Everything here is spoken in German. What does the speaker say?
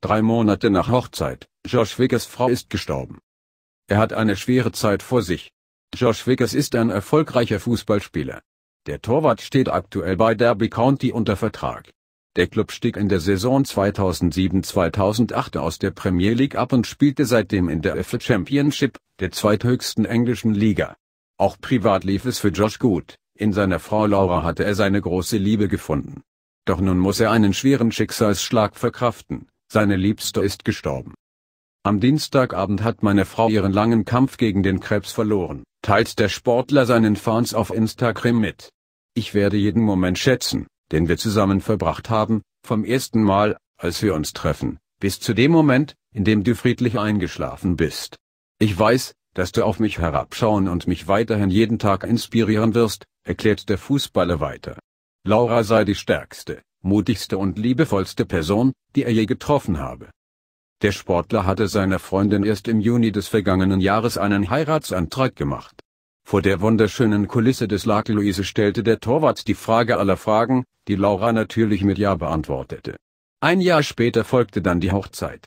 Drei Monate nach Hochzeit, Josh Wickers Frau ist gestorben. Er hat eine schwere Zeit vor sich. Josh Wickers ist ein erfolgreicher Fußballspieler. Der Torwart steht aktuell bei Derby County unter Vertrag. Der Club stieg in der Saison 2007-2008 aus der Premier League ab und spielte seitdem in der FA Championship, der zweithöchsten englischen Liga. Auch privat lief es für Josh gut, in seiner Frau Laura hatte er seine große Liebe gefunden. Doch nun muss er einen schweren Schicksalsschlag verkraften, seine Liebste ist gestorben. Am Dienstagabend hat meine Frau ihren langen Kampf gegen den Krebs verloren, teilt der Sportler seinen Fans auf Instagram mit. Ich werde jeden Moment schätzen, den wir zusammen verbracht haben, vom ersten Mal, als wir uns treffen, bis zu dem Moment, in dem du friedlich eingeschlafen bist. Ich weiß, dass du auf mich herabschauen und mich weiterhin jeden Tag inspirieren wirst, erklärt der Fußballer weiter. Laura sei die stärkste, mutigste und liebevollste Person, die er je getroffen habe. Der Sportler hatte seiner Freundin erst im Juni des vergangenen Jahres einen Heiratsantrag gemacht. Vor der wunderschönen Kulisse des Lac Louise stellte der Torwart die Frage aller Fragen, die Laura natürlich mit Ja beantwortete. Ein Jahr später folgte dann die Hochzeit.